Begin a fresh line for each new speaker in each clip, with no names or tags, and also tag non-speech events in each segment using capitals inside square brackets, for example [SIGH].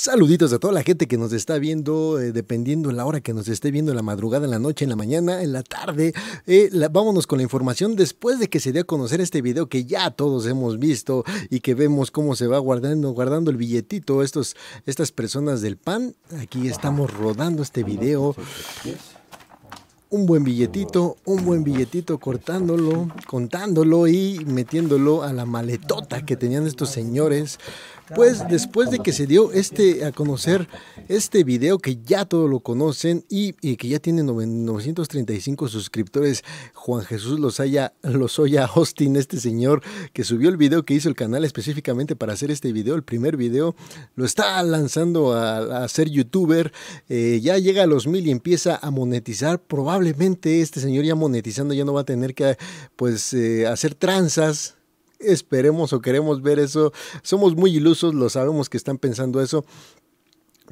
Saluditos a toda la gente que nos está viendo, dependiendo eh, dependiendo la hora que nos esté viendo, en la madrugada, en la noche, en la mañana, en la tarde. Eh, vámonos con la información después de que se dé a conocer este video que ya todos hemos visto y que vemos cómo se va guardando, guardando el billetito estos, estas personas del PAN. Aquí estamos rodando este video un buen billetito, un buen billetito cortándolo, contándolo y metiéndolo a la maletota que tenían estos señores. Pues después de que se dio este a conocer este video que ya todos lo conocen y, que ya tiene 935 suscriptores, Juan Jesús los Lozoya Austin, este señor que subió el video que hizo el canal específicamente para hacer este video, el primer video, lo está lanzando a, ser youtuber, eh, ya llega a los mil y empieza a monetizar probablemente probablemente este señor ya monetizando ya no va a tener que pues eh, hacer tranzas. Esperemos o queremos ver eso. Somos muy ilusos, lo sabemos que están pensando eso.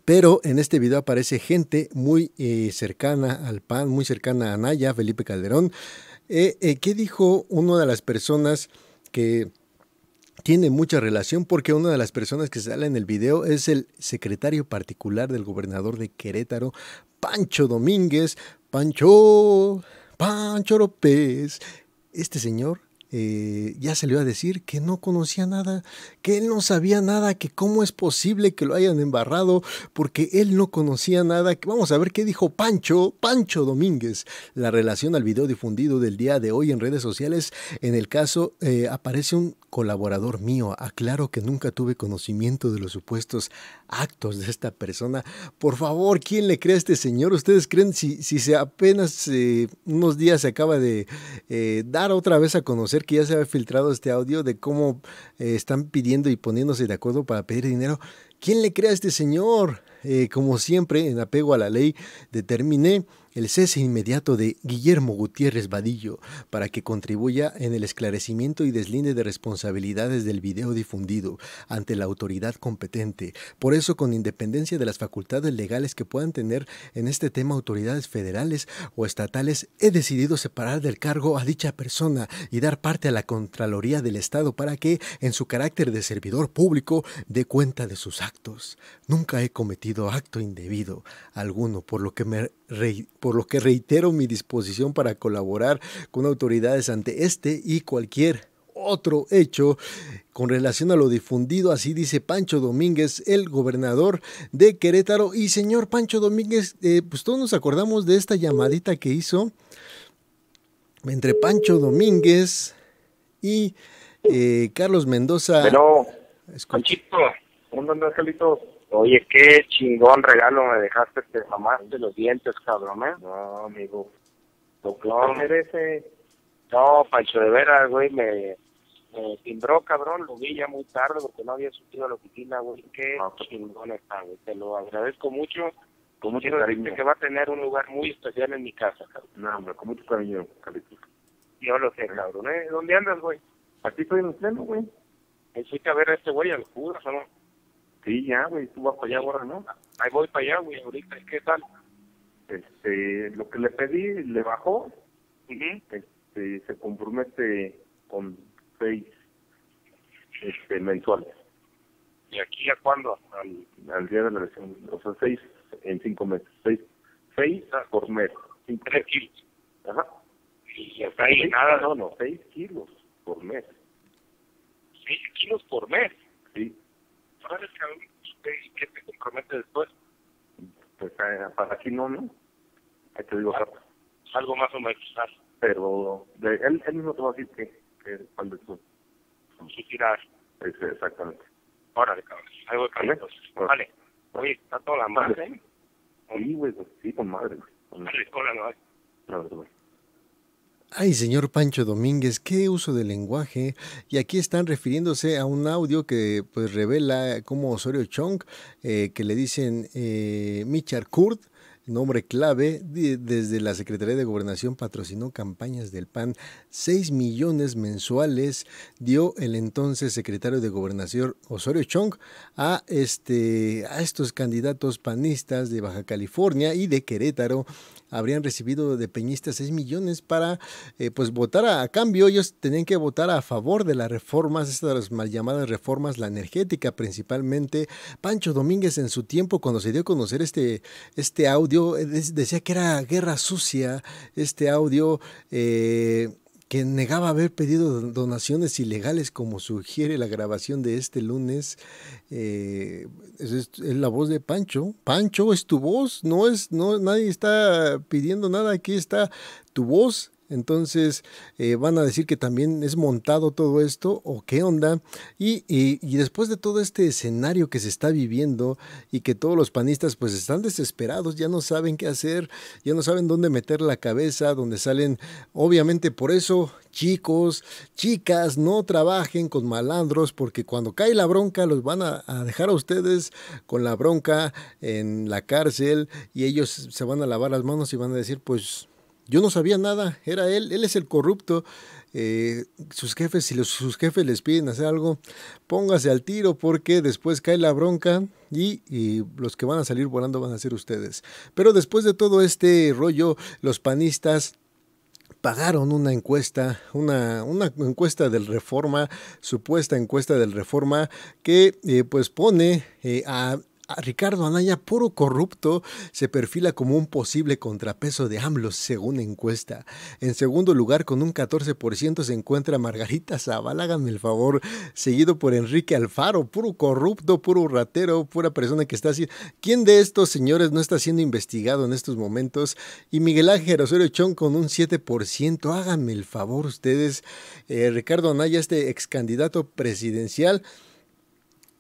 Pero en este video aparece gente muy eh, cercana al PAN, muy cercana a Naya, Felipe Calderón. Eh, ¿Qué dijo una de las personas que tiene mucha relación? Porque una de las personas que sale en el video es el secretario particular del gobernador de Querétaro, Pancho Domínguez, Pancho, Pancho López. Este señor se eh, ya va a decir que no conocía nada, que él no sabía nada, que cómo es posible que lo hayan embarrado, porque él no conocía nada. Vamos a ver qué dijo Pancho, Pancho Domínguez. La relación al video difundido del día de hoy en redes sociales, en el caso eh, aparece un colaborador mío, aclaro que nunca tuve conocimiento de los supuestos actos de esta persona. Por favor, ¿quién le cree a este señor? ¿Ustedes creen si, si se apenas eh, unos días se acaba de eh, dar otra vez a conocer que ya se ha filtrado este audio de cómo eh, están pidiendo y poniéndose de acuerdo para pedir dinero? ¿Quién le cree a este señor? como siempre, en apego a la ley, determiné el cese inmediato de Guillermo Gutiérrez Vadillo para que contribuya en el esclarecimiento y deslinde de responsabilidades del video difundido ante la autoridad competente. Por eso, con independencia de las facultades legales que puedan tener en este tema autoridades federales o estatales, he decidido separar del cargo a dicha persona y dar parte a la Contraloría del Estado para que, en su carácter de servidor público, dé cuenta de sus actos. Nunca he cometido acto indebido alguno, por lo que me por lo que reitero mi disposición para colaborar con autoridades ante este y cualquier otro hecho con relación a lo difundido, así dice Pancho Domínguez, el gobernador de Querétaro. Y señor Pancho Domínguez, eh, pues todos nos acordamos de esta llamadita que hizo entre Pancho Domínguez y eh, Carlos Mendoza. Pero, Panchito, ¿cómo andas, Carlitos? Oye, qué chingón regalo me dejaste, mamá de los dientes, cabrón, ¿eh? No, amigo. No, merece. No, Pancho, de veras, güey, me, me timbró, cabrón, lo vi ya muy tarde porque no había subido a la oficina, güey. Qué pues, chingón está, güey. Te lo agradezco mucho. Con mucho Quiero que va a tener un lugar muy especial en mi casa, cabrón. No, hombre, con mucho cariño, Yo lo sé, cabrón, ¿eh? ¿Dónde andas, güey? Aquí estoy en el pleno, güey. Fuiste a ver a este güey, al cura, no? Sí, ya, güey, tú vas para allá ahora, ¿no? Ahí voy para allá, güey, ahorita, ¿qué tal? Este, lo que le pedí, le bajó. Este, se compromete con seis este, mensuales. ¿Y aquí a cuándo? Al, al día de la lesión o sea, seis en cinco meses, seis, seis ah. por mes. Cinco Tres kilos. Ajá. Y hasta ahí nada. No, no, seis kilos por mes. ¿Seis kilos por mes? Sí es cabrón, ¿y qué te compromete después? Pues eh, para aquí no, ¿no? Ahí te digo, algo, algo más o menos. Pero él, él mismo te va a decir que, que cuál es su... tirada. tiraje. exactamente. Órale, cabrón. Ahí voy, cabrón. Vale. Oye, está toda la madre. Sí, güey, sí, con madre. Güey. Vale, no vale. No, no, no. Ay, señor Pancho Domínguez, qué uso de lenguaje. Y aquí están refiriéndose a un audio que pues revela cómo Osorio Chong, eh, que le dicen eh, Kurt, nombre clave, desde la Secretaría de Gobernación patrocinó campañas del PAN, Seis millones mensuales dio el entonces secretario de Gobernación Osorio Chong a, este, a estos candidatos panistas de Baja California y de Querétaro habrían recibido de peñistas 6 millones para eh, pues votar a, cambio. Ellos tenían que votar a favor de las reformas, estas mal llamadas reformas, la energética principalmente. Pancho Domínguez en su tiempo, cuando se dio a conocer este, este audio, eh, decía que era guerra sucia, este audio. Eh, que negaba haber pedido donaciones ilegales, como sugiere la grabación de este lunes. Eh, es, la voz de Pancho. Pancho, es tu voz, no es, no, nadie está pidiendo nada, aquí está tu voz entonces, eh, van a decir que también es montado todo esto o qué onda. Y, y, después de todo este escenario que se está viviendo y que todos los panistas pues están desesperados, ya no saben qué hacer, ya no saben dónde meter la cabeza, donde salen, obviamente por eso, chicos, chicas, no trabajen con malandros porque cuando cae la bronca los van a, a dejar a ustedes con la bronca en la cárcel y ellos se van a lavar las manos y van a decir pues yo no sabía nada, era él, él es el corrupto. Eh, sus jefes, si sus jefes les piden hacer algo, póngase al tiro porque después cae la bronca y, los que van a salir volando van a ser ustedes. Pero después de todo este rollo, los panistas pagaron una encuesta, una, encuesta del Reforma, supuesta encuesta del Reforma, que eh, pues pone eh, a Ah, Ricardo Anaya, puro corrupto, se perfila como un posible contrapeso de AMLO según encuesta. En segundo lugar, con un 14% se encuentra Margarita Zavala, háganme el favor, seguido por Enrique Alfaro, puro corrupto, puro ratero, pura persona que está así. ¿Quién de estos señores no está siendo investigado en estos momentos? Y Miguel Ángel Osorio Chong con un 7%, háganme el favor ustedes. Eh, Ricardo Anaya, este ex candidato presidencial,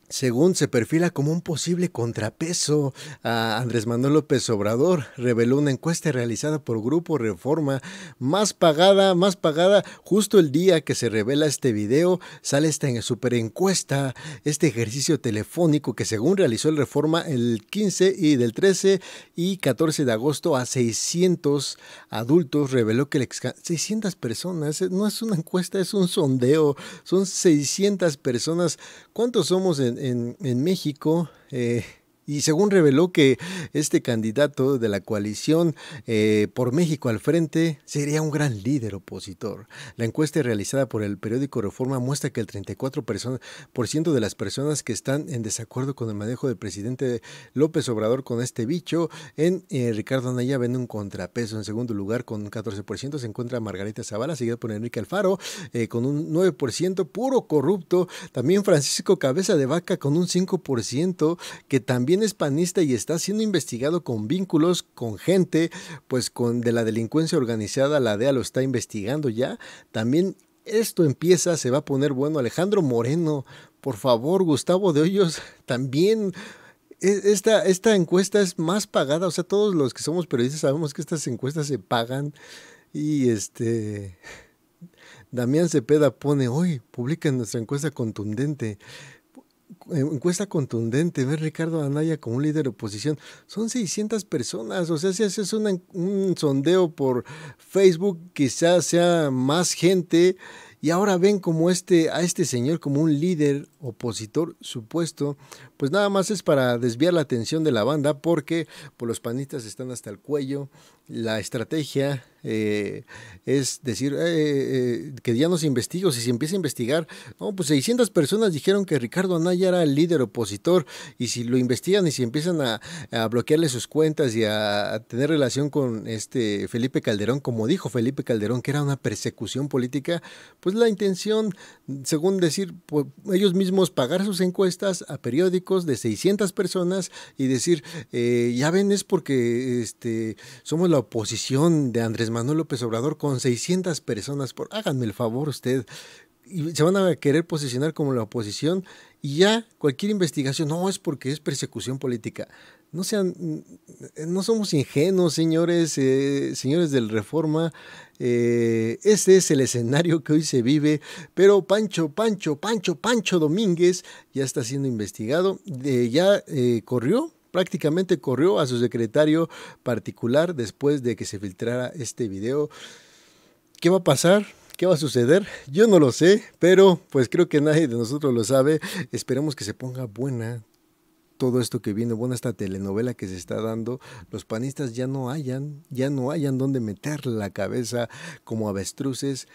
según se perfila como un posible contrapeso a Andrés Manuel López Obrador, reveló una encuesta realizada por Grupo Reforma, más pagada, más pagada, justo el día que se revela este video, sale esta super encuesta, este ejercicio telefónico que según realizó el Reforma el 15 y del 13 y 14 de agosto a 600 adultos, reveló que el 600 personas, eh, no es una encuesta, es un sondeo, son 600 personas, ¿cuántos somos en en, México, eh, y según reveló que este candidato de la coalición eh, por México al frente sería un gran líder opositor. La encuesta realizada por el periódico Reforma muestra que el 34% de las personas que están en desacuerdo con el manejo del presidente López Obrador con este bicho, en eh, Ricardo Anaya vende un contrapeso. En segundo lugar, con 14% se encuentra Margarita Zavala, seguida por Enrique Alfaro, eh, con un 9% puro corrupto. También Francisco Cabeza de Vaca con un 5%, que también es panista y está siendo investigado con vínculos con gente, pues con de la delincuencia organizada, la DEA lo está investigando ya. También esto empieza, se va a poner bueno. Alejandro Moreno, por favor, Gustavo de Hoyos, [LAUGHS] también. E, esta, esta encuesta es más pagada, o sea, todos los que somos periodistas sabemos que estas encuestas se pagan y este... Damián Cepeda pone, hoy publica nuestra encuesta contundente. Eh, encuesta contundente, ver Ricardo Anaya como un líder de oposición, son 600 personas, o sea, si haces un sondeo por Facebook, quizás sea más gente, y ahora ven como este, a este señor como un líder opositor supuesto, pues nada más es para desviar la atención de la banda porque pues, los panistas están hasta el cuello, la estrategia eh, es decir eh, eh, que ya no se investiga si se empieza a investigar, no, pues 600 personas dijeron que Ricardo Anaya era el líder opositor y si lo investigan y si empiezan a, bloquearle sus cuentas y a, a, tener relación con este Felipe Calderón, como dijo Felipe Calderón que era una persecución política, pues la intención, según decir, pues, ellos mismos pagar sus encuestas a periódicos de 600 personas y decir, eh, ya ven, es porque este, somos la oposición de Andrés Manuel López Obrador con 600 personas. Por, háganme el favor usted. Y se van a querer posicionar como la oposición y ya cualquier investigación, no, es porque es persecución política. No sean, no somos ingenuos, señores, eh, señores del Reforma. Eh, este es el escenario que hoy se vive, pero Pancho, Pancho, Pancho, Pancho Domínguez ya está siendo investigado, ya eh, corrió prácticamente corrió a su secretario particular después de que se filtrara este video. ¿Qué va a pasar? ¿Qué va a suceder? Yo no lo sé, pero pues creo que nadie de nosotros lo sabe. Esperemos que se ponga buena todo esto que viene, bueno, esta telenovela que se está dando, los panistas ya no hayan, ya no hayan dónde meter la cabeza como avestruces.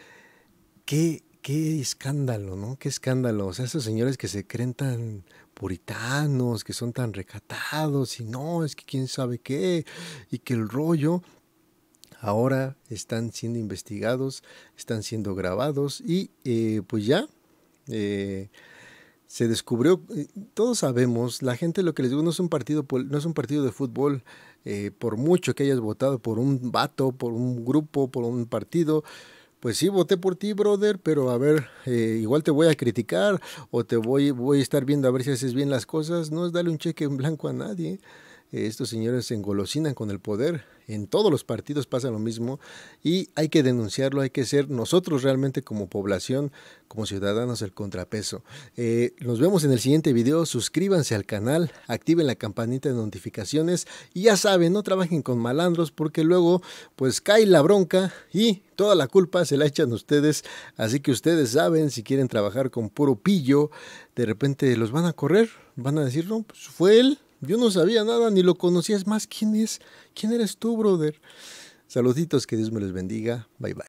Qué, qué escándalo, ¿no? Qué escándalo. O sea, esos señores que se creen tan puritanos, que son tan recatados y no, es que quién sabe qué, y que el rollo, ahora están siendo investigados, están siendo grabados y eh, pues ya. Eh, se descubrió, eh, todos sabemos, la gente lo que les digo no es un partido, no es un partido de fútbol, eh, por mucho que hayas votado por un vato, por un grupo, por un partido, pues sí, voté por ti, brother, pero a ver, eh, igual te voy a criticar o te voy, voy a estar viendo a ver si haces bien las cosas. No es darle un cheque en blanco a nadie estos señores se engolosinan con el poder, en todos los partidos pasa lo mismo y hay que denunciarlo, hay que ser nosotros realmente como población, como ciudadanos el contrapeso. Eh, nos vemos en el siguiente video, suscríbanse al canal, activen la campanita de notificaciones y ya saben, no trabajen con malandros porque luego pues cae la bronca y toda la culpa se la echan ustedes, así que ustedes saben si quieren trabajar con puro pillo, de repente los van a correr, van a decir, no, pues fue él, yo no sabía nada, ni lo conocías más. ¿Quién es? ¿Quién eres tú, brother? Saluditos, que Dios me los bendiga. Bye bye.